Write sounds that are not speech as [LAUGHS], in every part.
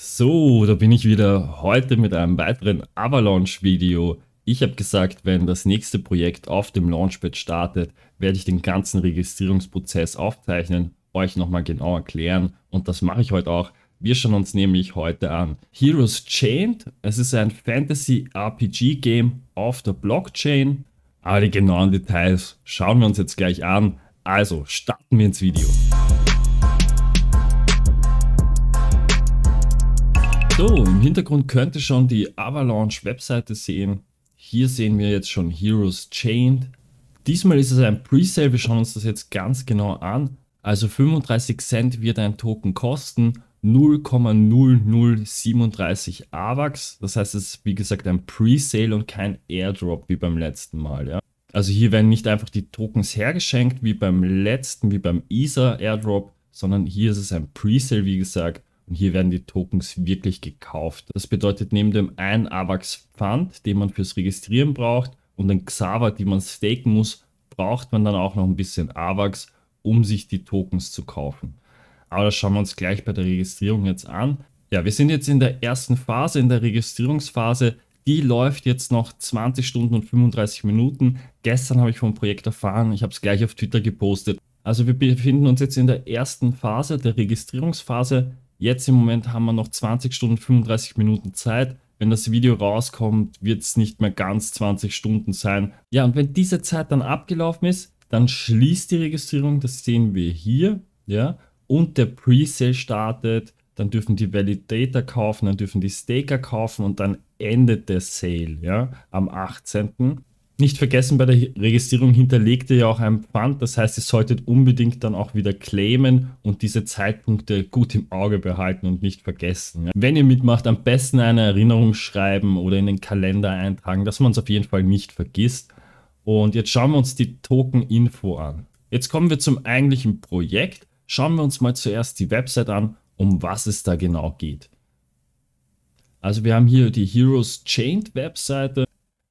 So, da bin ich wieder heute mit einem weiteren Avalanche-Video. Ich habe gesagt, wenn das nächste Projekt auf dem Launchpad startet, werde ich den ganzen Registrierungsprozess aufzeichnen, euch nochmal genau erklären und das mache ich heute auch. Wir schauen uns nämlich heute an Heroes Chained. Es ist ein Fantasy-RPG-Game auf der Blockchain. Aber die genauen Details schauen wir uns jetzt gleich an. Also starten wir ins Video. So, im Hintergrund könnt ihr schon die Avalanche-Webseite sehen. Hier sehen wir jetzt schon Heroes Chained. Diesmal ist es ein Presale, wir schauen uns das jetzt ganz genau an. Also 35 Cent wird ein Token kosten, 0,0037 AVAX. Das heißt, es ist wie gesagt ein Presale und kein Airdrop wie beim letzten Mal. Ja? Also hier werden nicht einfach die Tokens hergeschenkt wie beim letzten, wie beim ESA Airdrop, sondern hier ist es ein Presale, wie gesagt. Und hier werden die Tokens wirklich gekauft. Das bedeutet, neben dem einen AVAX Fund, den man fürs Registrieren braucht, und den Xava, die man staken muss, braucht man dann auch noch ein bisschen AVAX, um sich die Tokens zu kaufen. Aber das schauen wir uns gleich bei der Registrierung jetzt an. Ja, wir sind jetzt in der ersten Phase, in der Registrierungsphase. Die läuft jetzt noch 20 Stunden und 35 Minuten. Gestern habe ich vom Projekt erfahren, ich habe es gleich auf Twitter gepostet. Also wir befinden uns jetzt in der ersten Phase, der Registrierungsphase. Jetzt im Moment haben wir noch 20 Stunden 35 Minuten Zeit. Wenn das Video rauskommt, wird es nicht mehr ganz 20 Stunden sein. Ja, und wenn diese Zeit dann abgelaufen ist, dann schließt die Registrierung, das sehen wir hier, ja, und der Presale startet, dann dürfen die Validator kaufen, dann dürfen die Staker kaufen und dann endet der Sale, ja, am 18. Nicht vergessen, bei der Registrierung hinterlegt ihr ja auch ein Pfand. Das heißt, ihr solltet unbedingt dann auch wieder claimen und diese Zeitpunkte gut im Auge behalten und nicht vergessen. Wenn ihr mitmacht, am besten eine Erinnerung schreiben oder in den Kalender eintragen, dass man es auf jeden Fall nicht vergisst. Und jetzt schauen wir uns die Token-Info an. Jetzt kommen wir zum eigentlichen Projekt. Schauen wir uns mal zuerst die Website an, um was es da genau geht. Also wir haben hier die Heroes Chained Webseite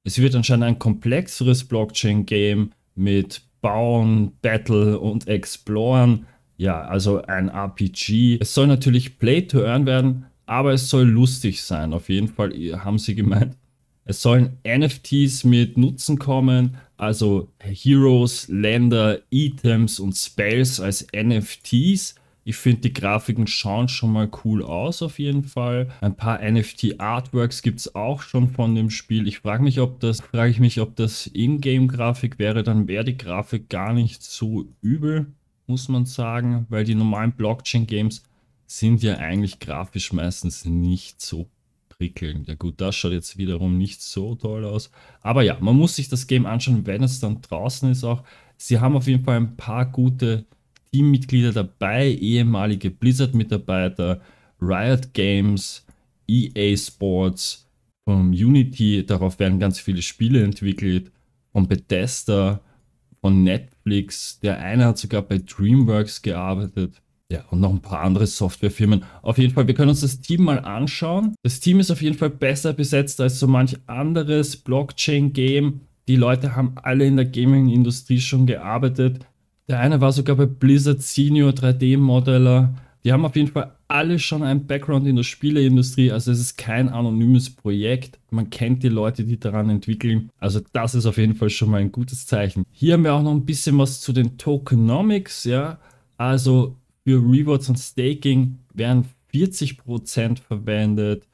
es wird anscheinend ein komplexeres Blockchain-Game mit Bauen, Battle und Exploren. Ja, also ein RPG. Es soll natürlich Play to Earn werden, aber es soll lustig sein. Auf jeden Fall haben sie gemeint. Es sollen NFTs mit Nutzen kommen, also Heroes, Länder, Items und Spells als NFTs. Ich finde, die Grafiken schauen schon mal cool aus, auf jeden Fall. Ein paar NFT-Artworks gibt es auch schon von dem Spiel. Ich frage mich, ob das, frage ich mich, ob das Ingame-Grafik wäre, dann wäre die Grafik gar nicht so übel, muss man sagen, weil die normalen Blockchain-Games sind ja eigentlich grafisch meistens nicht so prickelnd. Ja gut, das schaut jetzt wiederum nicht so toll aus. Aber ja, man muss sich das Game anschauen, wenn es dann draußen ist auch. Sie haben auf jeden Fall ein paar gute Teammitglieder dabei, ehemalige Blizzard-Mitarbeiter, Riot Games, EA Sports, vom Unity, darauf werden ganz viele Spiele entwickelt, von Bethesda, von Netflix, der eine hat sogar bei DreamWorks gearbeitet. Ja, und noch ein paar andere Softwarefirmen. Auf jeden Fall, wir können uns das Team mal anschauen. Das Team ist auf jeden Fall besser besetzt als so manch anderes Blockchain-Game. Die Leute haben alle in der Gaming-Industrie schon gearbeitet. Der eine war sogar bei Blizzard Senior 3D-Modeller. Die haben auf jeden Fall alle schon einen Background in der Spieleindustrie, also es ist kein anonymes Projekt. Man kennt die Leute, die daran entwickeln. Also das ist auf jeden Fall schon mal ein gutes Zeichen. Hier haben wir auch noch ein bisschen was zu den Tokenomics, ja. Also für Rewards und Staking werden 40% verwendet.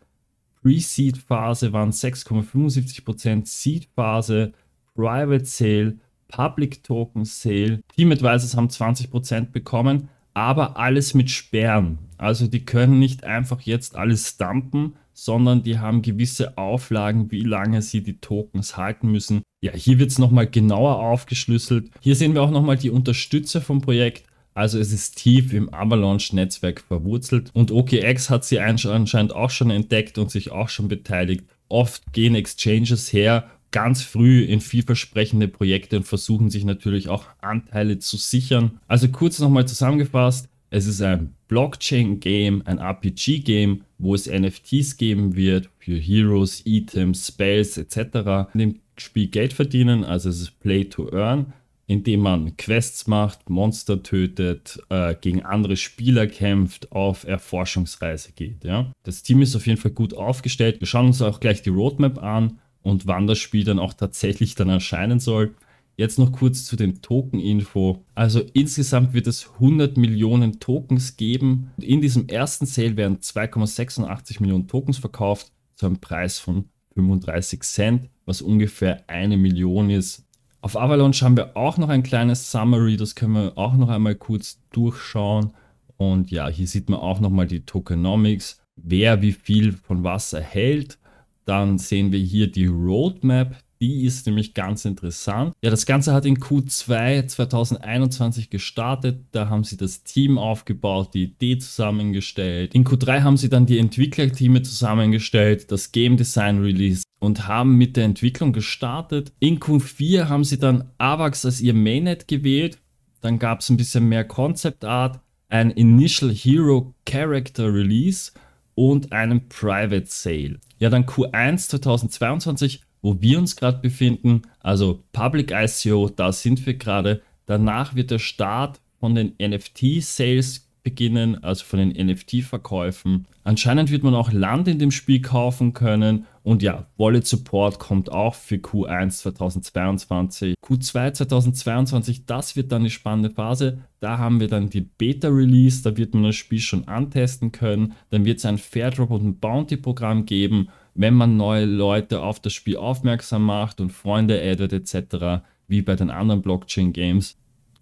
Pre-Seed-Phase waren 6,75%, Seed-Phase, Private Sale Public Token Sale. Team Advisors haben 20% bekommen, aber alles mit Sperren. Also die können nicht einfach jetzt alles dumpen, sondern die haben gewisse Auflagen, wie lange sie die Tokens halten müssen. Ja, hier wird es nochmal genauer aufgeschlüsselt. Hier sehen wir auch nochmal die Unterstützer vom Projekt. Also es ist tief im Avalanche-Netzwerk verwurzelt und OKX hat sie anscheinend auch schon entdeckt und sich auch schon beteiligt. Oft gehen Exchanges her ganz früh in vielversprechende Projekte und versuchen sich natürlich auch Anteile zu sichern. Also kurz nochmal zusammengefasst, es ist ein Blockchain-Game, ein RPG-Game, wo es NFTs geben wird für Heroes, Items, Spells etc. In dem Spiel Geld verdienen, also es ist Play to Earn, indem man Quests macht, Monster tötet, äh, gegen andere Spieler kämpft, auf Erforschungsreise geht. Ja? Das Team ist auf jeden Fall gut aufgestellt. Wir schauen uns auch gleich die Roadmap an und wann das Spiel dann auch tatsächlich dann erscheinen soll. Jetzt noch kurz zu dem Token-Info. Also insgesamt wird es 100 Millionen Tokens geben. Und in diesem ersten Sale werden 2,86 Millionen Tokens verkauft zu einem Preis von 35 Cent, was ungefähr eine Million ist. Auf Avalanche haben wir auch noch ein kleines Summary, das können wir auch noch einmal kurz durchschauen. Und ja, hier sieht man auch nochmal die Tokenomics, wer wie viel von was erhält. Dann sehen wir hier die Roadmap. Die ist nämlich ganz interessant. Ja, das Ganze hat in Q2 2021 gestartet. Da haben sie das Team aufgebaut, die Idee zusammengestellt. In Q3 haben sie dann die Entwicklerteams zusammengestellt, das Game Design Release und haben mit der Entwicklung gestartet. In Q4 haben sie dann AVAX als ihr Mainnet gewählt. Dann gab es ein bisschen mehr Concept Art, ein Initial Hero Character Release und einem Private Sale. Ja, dann Q1 2022, wo wir uns gerade befinden, also Public ICO, da sind wir gerade. Danach wird der Start von den NFT-Sales beginnen, also von den NFT-Verkäufen. Anscheinend wird man auch Land in dem Spiel kaufen können und ja, Wallet Support kommt auch für Q1 2022. Q2 2022, das wird dann eine spannende Phase. Da haben wir dann die Beta-Release, da wird man das Spiel schon antesten können. Dann wird es ein Fairdrop und ein Bounty-Programm geben, wenn man neue Leute auf das Spiel aufmerksam macht und Freunde addet etc., wie bei den anderen Blockchain-Games.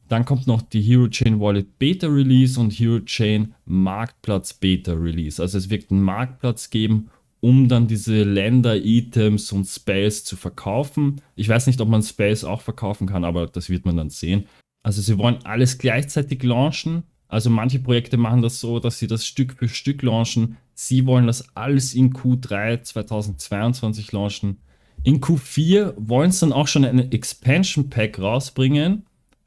Dann kommt noch die Hero Chain Wallet Beta Release und Hero Chain Marktplatz Beta Release. Also es wird einen Marktplatz geben um dann diese Länder, Items und Space zu verkaufen. Ich weiß nicht, ob man Space auch verkaufen kann, aber das wird man dann sehen. Also sie wollen alles gleichzeitig launchen. Also manche Projekte machen das so, dass sie das Stück für Stück launchen. Sie wollen das alles in Q3 2022 launchen. In Q4 wollen sie dann auch schon einen Expansion Pack rausbringen,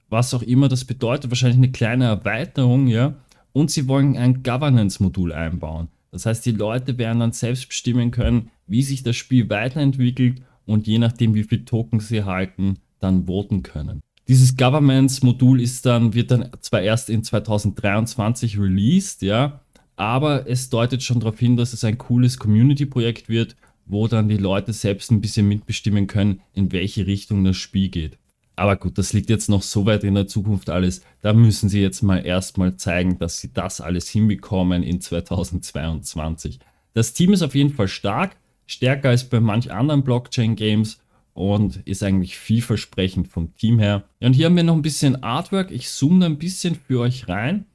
was auch immer das bedeutet, wahrscheinlich eine kleine Erweiterung, ja. Und sie wollen ein Governance-Modul einbauen. Das heißt, die Leute werden dann selbst bestimmen können, wie sich das Spiel weiterentwickelt und je nachdem, wie viel Token sie erhalten, dann voten können. Dieses Governments-Modul ist dann, wird dann zwar erst in 2023 released, ja, aber es deutet schon darauf hin, dass es ein cooles Community-Projekt wird, wo dann die Leute selbst ein bisschen mitbestimmen können, in welche Richtung das Spiel geht. Aber gut, das liegt jetzt noch so weit in der Zukunft alles. Da müssen sie jetzt mal erstmal zeigen, dass sie das alles hinbekommen in 2022. Das Team ist auf jeden Fall stark, stärker als bei manch anderen Blockchain-Games und ist eigentlich vielversprechend vom Team her. Ja, Und hier haben wir noch ein bisschen Artwork. Ich zoome da ein bisschen für euch rein.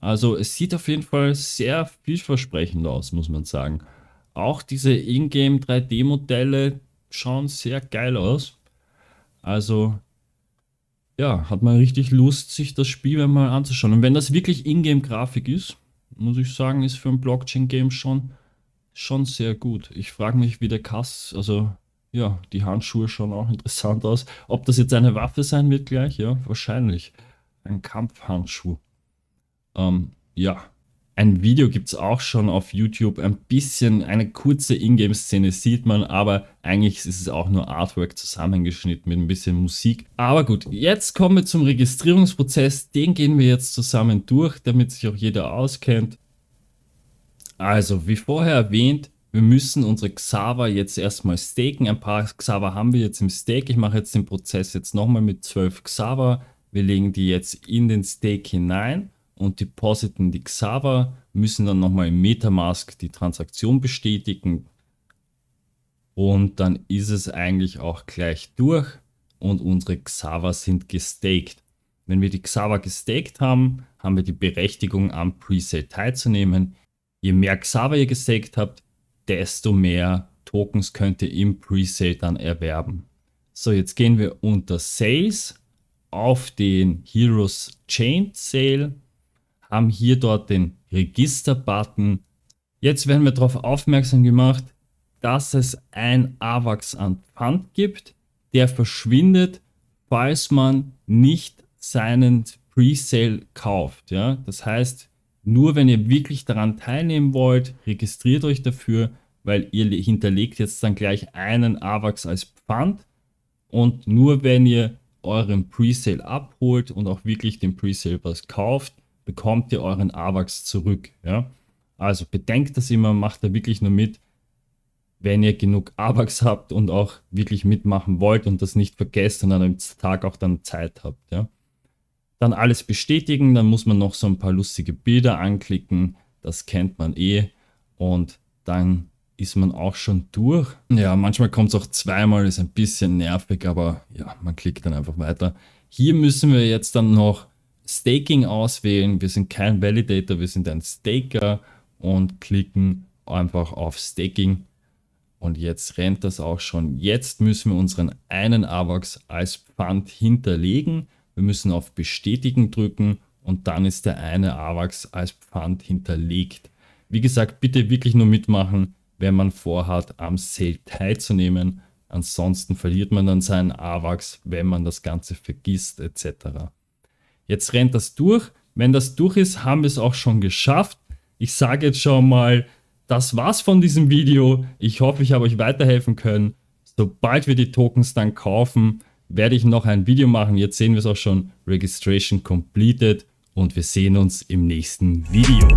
Also es sieht auf jeden Fall sehr vielversprechend aus, muss man sagen. Auch diese Ingame 3D-Modelle schauen sehr geil aus. Also ja, hat man richtig Lust, sich das Spiel mal anzuschauen. Und wenn das wirklich Ingame-Grafik ist, muss ich sagen, ist für ein Blockchain-Game schon, schon sehr gut. Ich frage mich, wie der Kass, also ja, die Handschuhe schauen auch [LAUGHS] interessant aus. Ob das jetzt eine Waffe sein wird gleich, ja, wahrscheinlich. Ein Kampfhandschuh. Ähm, ja, ein Video gibt es auch schon auf YouTube, ein bisschen eine kurze Ingame-Szene sieht man, aber eigentlich ist es auch nur Artwork zusammengeschnitten mit ein bisschen Musik. Aber gut, jetzt kommen wir zum Registrierungsprozess, den gehen wir jetzt zusammen durch, damit sich auch jeder auskennt. Also, wie vorher erwähnt, wir müssen unsere Xaver jetzt erstmal staken. Ein paar Xaver haben wir jetzt im Stake. Ich mache jetzt den Prozess jetzt nochmal mit 12 Xaver. Wir legen die jetzt in den Stake hinein und depositen die Xava, müssen dann nochmal im Metamask die Transaktion bestätigen und dann ist es eigentlich auch gleich durch und unsere Xava sind gestaked. Wenn wir die Xava gestaked haben, haben wir die Berechtigung am Preset teilzunehmen. Je mehr Xava ihr gestaked habt, desto mehr Tokens könnt ihr im Presale dann erwerben. So, jetzt gehen wir unter Sales auf den Heroes Chain Sale haben hier dort den Register-Button. Jetzt werden wir darauf aufmerksam gemacht, dass es ein AWACS an Pfand gibt, der verschwindet, falls man nicht seinen Presale kauft. Ja? Das heißt, nur wenn ihr wirklich daran teilnehmen wollt, registriert euch dafür, weil ihr hinterlegt jetzt dann gleich einen AWACS als Pfand und nur wenn ihr euren Presale abholt und auch wirklich den Presale was kauft, bekommt ihr euren AWACS zurück. Ja? Also bedenkt das immer, macht da wirklich nur mit, wenn ihr genug AWACS habt und auch wirklich mitmachen wollt und das nicht vergesst und an einem Tag auch dann Zeit habt. Ja? Dann alles bestätigen, dann muss man noch so ein paar lustige Bilder anklicken, das kennt man eh und dann ist man auch schon durch. Ja, manchmal kommt es auch zweimal, ist ein bisschen nervig, aber ja, man klickt dann einfach weiter. Hier müssen wir jetzt dann noch Staking auswählen. Wir sind kein Validator, wir sind ein Staker und klicken einfach auf Staking. Und jetzt rennt das auch schon. Jetzt müssen wir unseren einen AVAX als Pfand hinterlegen. Wir müssen auf Bestätigen drücken und dann ist der eine AVAX als Pfand hinterlegt. Wie gesagt, bitte wirklich nur mitmachen, wenn man vorhat, am Sale teilzunehmen. Ansonsten verliert man dann seinen AVAX, wenn man das Ganze vergisst etc. Jetzt rennt das durch. Wenn das durch ist, haben wir es auch schon geschafft. Ich sage jetzt schon mal, das war's von diesem Video. Ich hoffe, ich habe euch weiterhelfen können. Sobald wir die Tokens dann kaufen, werde ich noch ein Video machen. Jetzt sehen wir es auch schon. Registration completed und wir sehen uns im nächsten Video.